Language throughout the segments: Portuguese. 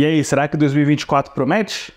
E aí, será que 2024 promete?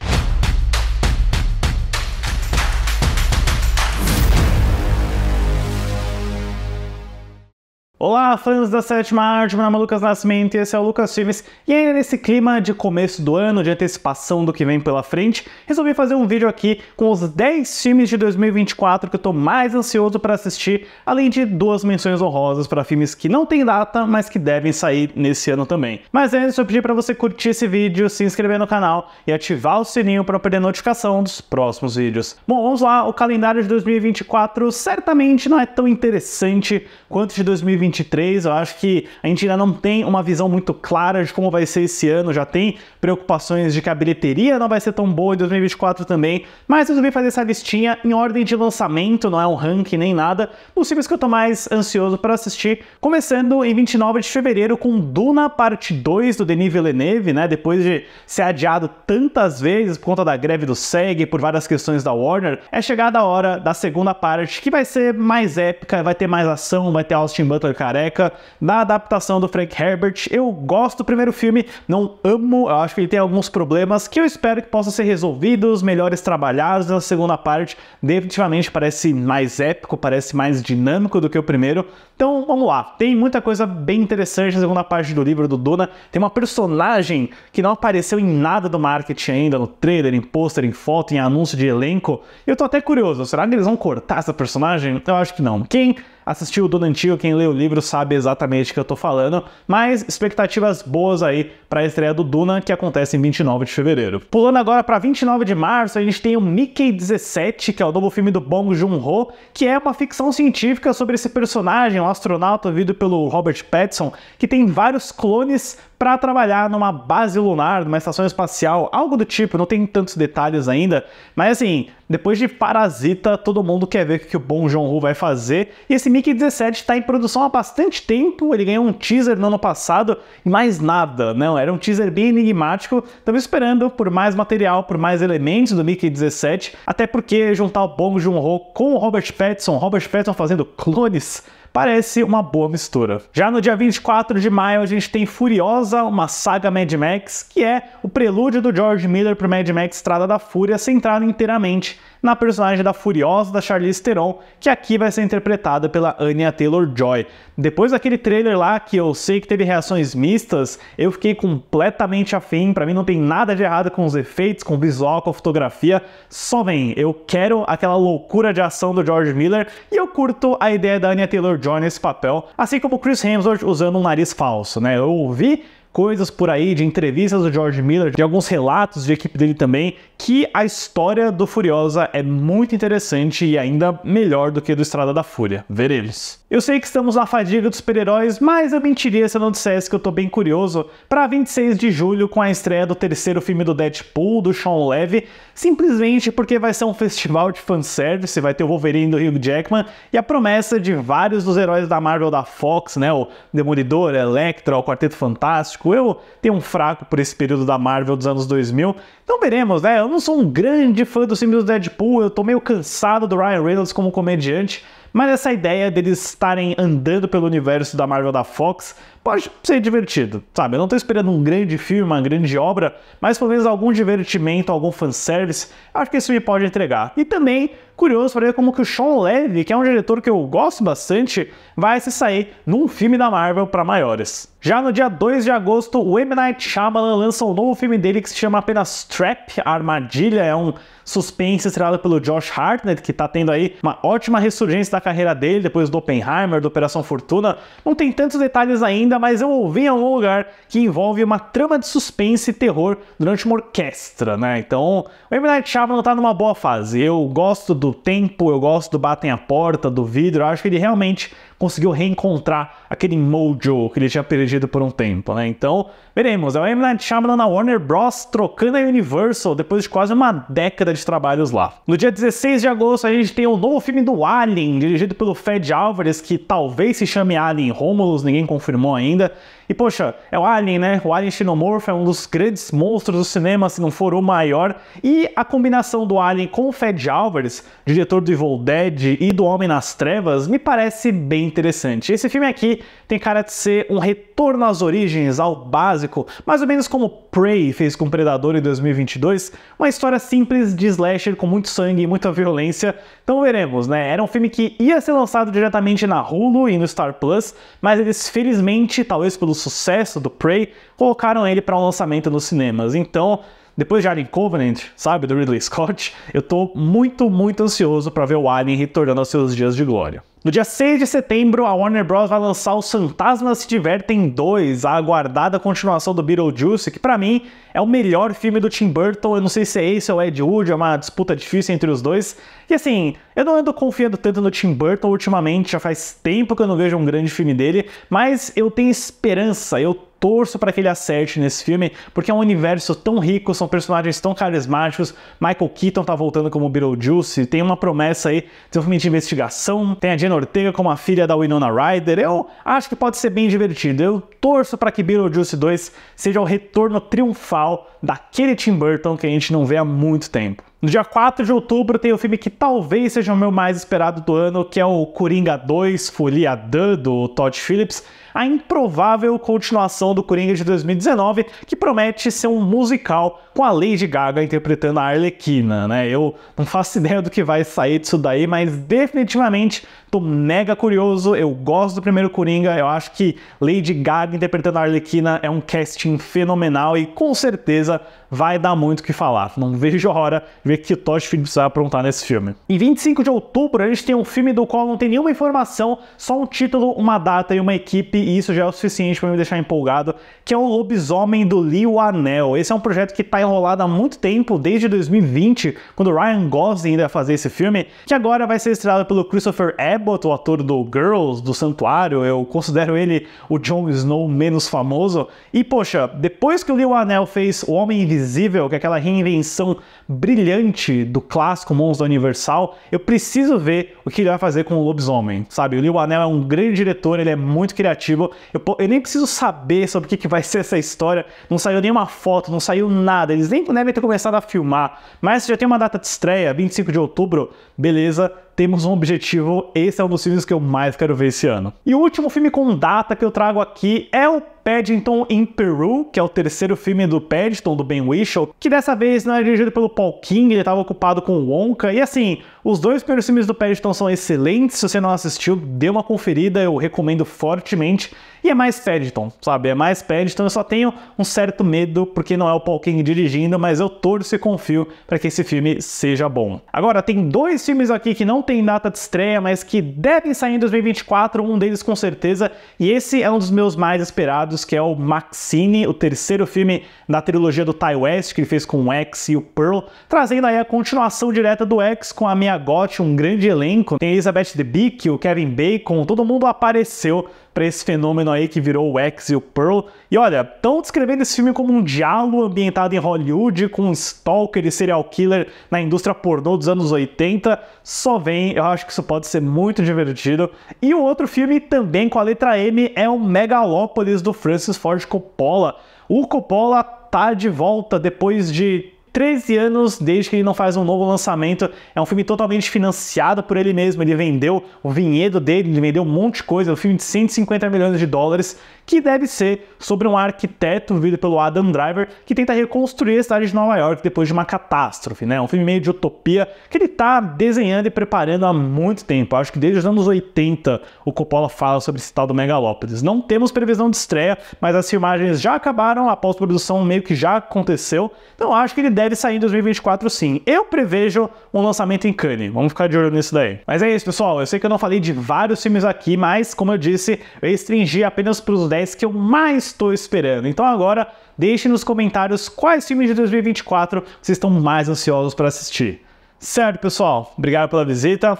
Olá, fãs da sétima arte, meu nome é Lucas Nascimento e esse é o Lucas Filmes. E ainda nesse clima de começo do ano, de antecipação do que vem pela frente, resolvi fazer um vídeo aqui com os 10 filmes de 2024 que eu tô mais ansioso para assistir, além de duas menções honrosas para filmes que não tem data, mas que devem sair nesse ano também. Mas antes, eu pedi para você curtir esse vídeo, se inscrever no canal e ativar o sininho para perder notificação dos próximos vídeos. Bom, vamos lá, o calendário de 2024 certamente não é tão interessante quanto de 2023 2023, eu acho que a gente ainda não tem uma visão muito clara de como vai ser esse ano, já tem preocupações de que a bilheteria não vai ser tão boa em 2024 também, mas eu resolvi fazer essa listinha em ordem de lançamento, não é um ranking nem nada, possíveis que eu tô mais ansioso para assistir, começando em 29 de fevereiro com Duna Parte 2 do Denis Villeneuve, né, depois de ser adiado tantas vezes por conta da greve do SEG, por várias questões da Warner, é chegada a hora da segunda parte, que vai ser mais épica, vai ter mais ação, vai ter Austin Butler Careca. Na adaptação do Frank Herbert, eu gosto do primeiro filme, não amo, eu acho que ele tem alguns problemas que eu espero que possam ser resolvidos, melhores trabalhados. Na segunda parte, definitivamente parece mais épico, parece mais dinâmico do que o primeiro. Então vamos lá, tem muita coisa bem interessante na segunda parte do livro do Duna. Tem uma personagem que não apareceu em nada do marketing ainda, no trailer, em pôster, em foto, em anúncio de elenco. Eu tô até curioso, será que eles vão cortar essa personagem? Eu acho que não. Quem assistiu o Dona quem lê o livro sabe exatamente o que eu tô falando, mas expectativas boas aí para a estreia do Duna, que acontece em 29 de fevereiro. Pulando agora para 29 de março, a gente tem o Mickey 17, que é o novo filme do Bong Joon-ho, que é uma ficção científica sobre esse personagem, um astronauta vivido pelo Robert Pattinson, que tem vários clones para trabalhar numa base lunar, numa estação espacial, algo do tipo, não tem tantos detalhes ainda, mas assim, depois de Parasita, todo mundo quer ver o que o bom John ho vai fazer. E esse Mickey 17 está em produção há bastante tempo, ele ganhou um teaser no ano passado e mais nada, não, né? era um teaser bem enigmático. Estava esperando por mais material, por mais elementos do Mickey 17, até porque juntar o bom John ho com o Robert Pattinson, Robert Pattinson fazendo clones, parece uma boa mistura. Já no dia 24 de maio, a gente tem Furiosa, uma saga Mad Max, que é o prelúdio do George Miller para Mad Max Estrada da Fúria, centrado inteiramente na personagem da Furiosa da Charlize Theron, que aqui vai ser interpretada pela Anya Taylor-Joy. Depois daquele trailer lá, que eu sei que teve reações mistas, eu fiquei completamente afim, para mim não tem nada de errado com os efeitos, com o visual, com a fotografia, só vem, eu quero aquela loucura de ação do George Miller, e eu curto a ideia da Anya Taylor-Joy nesse papel, assim como Chris Hemsworth usando um nariz falso, né? Eu ouvi coisas por aí, de entrevistas do George Miller, de alguns relatos de equipe dele também, que a história do Furiosa é muito interessante e ainda melhor do que do Estrada da Fúria. Ver eles. Eu sei que estamos na fadiga dos super-heróis, mas eu mentiria se eu não dissesse que eu tô bem curioso para 26 de julho com a estreia do terceiro filme do Deadpool, do Sean Levy, simplesmente porque vai ser um festival de fanservice, vai ter o Wolverine do Hugh Jackman e a promessa de vários dos heróis da Marvel da Fox, né, o Demolidor, Electro, o Quarteto Fantástico. Eu tenho um fraco por esse período da Marvel dos anos 2000, então veremos, né? Eu não sou um grande fã dos filmes do Deadpool, eu tô meio cansado do Ryan Reynolds como comediante, mas essa ideia deles estarem andando pelo universo da Marvel da Fox pode ser divertido, sabe? Eu não estou esperando um grande filme, uma grande obra, mas pelo menos algum divertimento, algum fanservice, acho que esse filme pode entregar. E também, curioso para ver como que o Sean Levy, que é um diretor que eu gosto bastante, vai se sair num filme da Marvel para maiores. Já no dia 2 de agosto, o M. Night Shyamalan lança um novo filme dele que se chama apenas Trap, a Armadilha, é um suspense estrelado pelo Josh Hartnett, que está tendo aí uma ótima ressurgência da carreira dele depois do Oppenheimer, do Operação Fortuna. Não tem tantos detalhes ainda, ainda, mas eu ouvi em algum lugar que envolve uma trama de suspense e terror durante uma orquestra, né? Então, o M. Night Shyamalan tá numa boa fase. Eu gosto do tempo, eu gosto do Batem a Porta, do vidro, eu acho que ele realmente conseguiu reencontrar aquele mojo que ele tinha perdido por um tempo, né? Então, veremos. É o M. Night Shyamalan na Warner Bros. trocando a Universal depois de quase uma década de trabalhos lá. No dia 16 de agosto, a gente tem o um novo filme do Alien, dirigido pelo Fed Álvares, que talvez se chame Alien Romulus, ninguém confirmou ainda. E poxa, é o Alien, né? O Alien Xenomorph é um dos grandes monstros do cinema, se não for o maior. E a combinação do Alien com o Fed Álvares, diretor do Evil Dead e do Homem nas Trevas, me parece bem interessante. Esse filme aqui tem cara de ser um retorno às origens, ao básico, mais ou menos como Prey fez com Predador em 2022, uma história simples de slasher com muito sangue e muita violência. Então veremos, né? Era um filme que ia ser lançado diretamente na Hulu e no Star Plus, mas eles felizmente, talvez pelo sucesso do Prey, colocaram ele para um lançamento nos cinemas. Então, depois de Alien Covenant, sabe, do Ridley Scott, eu tô muito, muito ansioso para ver o Alien retornando aos seus dias de glória. No dia 6 de setembro, a Warner Bros. vai lançar o Fantasmas Se Divertem 2, a aguardada continuação do Beetlejuice, que para mim é o melhor filme do Tim Burton. Eu não sei se é esse ou é Ed Wood, é uma disputa difícil entre os dois. E assim, eu não ando confiando tanto no Tim Burton ultimamente, já faz tempo que eu não vejo um grande filme dele, mas eu tenho esperança, eu torço para que ele acerte nesse filme, porque é um universo tão rico, são personagens tão carismáticos. Michael Keaton tá voltando como Beetlejuice, tem uma promessa aí de um filme de investigação, tem a Jenna Ortega como a filha da Winona Ryder. Eu acho que pode ser bem divertido. Eu torço para que Beetlejuice 2 seja o retorno triunfal daquele Tim Burton que a gente não vê há muito tempo. No dia 4 de outubro tem o filme que talvez seja o meu mais esperado do ano, que é o Coringa 2 Folia Dan, do Todd Phillips, a improvável continuação do Coringa de 2019, que promete ser um musical com a Lady Gaga interpretando a Arlequina, né? Eu não faço ideia do que vai sair disso daí, mas definitivamente Tô mega curioso, eu gosto do primeiro Coringa, eu acho que Lady Gaga interpretando a Arlequina é um casting fenomenal e com certeza vai dar muito o que falar. Não vejo a hora de ver que o Todd Phillips vai aprontar nesse filme. Em 25 de outubro, a gente tem um filme do qual não tem nenhuma informação, só um título, uma data e uma equipe, e isso já é o suficiente para me deixar empolgado, que é o Lobisomem do Lio Anel. Esse é um projeto que está enrolado há muito tempo, desde 2020, quando Ryan Gosling ainda ia fazer esse filme, que agora vai ser estrelado pelo Christopher Abbott, Abbott, o ator do Girls, do Santuário, eu considero ele o Jon Snow menos famoso. E poxa, depois que o Lil Anel fez O Homem Invisível, que é aquela reinvenção brilhante do clássico Monstro Universal, eu preciso ver o que ele vai fazer com o Lobisomem, sabe? O Lil Anel é um grande diretor, ele é muito criativo. Eu, eu nem preciso saber sobre o que, que vai ser essa história. Não saiu nenhuma foto, não saiu nada. Eles nem devem ter começado a filmar. Mas já tem uma data de estreia, 25 de outubro, beleza temos um objetivo, esse é um dos filmes que eu mais quero ver esse ano. E o último filme com data que eu trago aqui é o Paddington em Peru, que é o terceiro filme do Paddington, do Ben Whishaw, que dessa vez não é dirigido pelo Paul King, ele estava ocupado com Wonka, e assim, os dois primeiros filmes do Paddington são excelentes, se você não assistiu, dê uma conferida, eu recomendo fortemente, e é mais Paddington, sabe, é mais Paddington, eu só tenho um certo medo, porque não é o Paul King dirigindo, mas eu torço e confio para que esse filme seja bom. Agora, tem dois filmes aqui que não tem data de estreia, mas que devem sair em 2024, um deles com certeza, e esse é um dos meus mais esperados, que é o Maxine, o terceiro filme da trilogia do Ty West, que ele fez com o X e o Pearl, trazendo aí a continuação direta do X com a Mia Gotti, um grande elenco. Tem a Elizabeth Debicki, o Kevin Bacon, todo mundo apareceu para esse fenômeno aí que virou o X e o Pearl. E olha, estão descrevendo esse filme como um diálogo ambientado em Hollywood com um stalker e serial killer na indústria pornô dos anos 80. Só vem, eu acho que isso pode ser muito divertido. E o outro filme também com a letra M é o Megalópolis do Francis Ford Coppola. O Coppola tá de volta depois de 13 anos desde que ele não faz um novo lançamento. É um filme totalmente financiado por ele mesmo. Ele vendeu o vinhedo dele, ele vendeu um monte de coisa. É um filme de 150 milhões de dólares que deve ser sobre um arquiteto vivido pelo Adam Driver que tenta reconstruir a cidade de Nova York depois de uma catástrofe, né? Um filme meio de utopia que ele está desenhando e preparando há muito tempo. Acho que desde os anos 80 o Coppola fala sobre esse tal do Megalópolis. Não temos previsão de estreia, mas as filmagens já acabaram, a pós-produção meio que já aconteceu. Então acho que ele deve deve sair em 2024 sim. Eu prevejo um lançamento em Cannes, vamos ficar de olho nisso daí. Mas é isso, pessoal, eu sei que eu não falei de vários filmes aqui, mas como eu disse, eu restringi apenas para os 10 que eu mais estou esperando. Então agora, deixe nos comentários quais filmes de 2024 vocês estão mais ansiosos para assistir. Certo, pessoal? Obrigado pela visita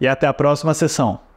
e até a próxima sessão.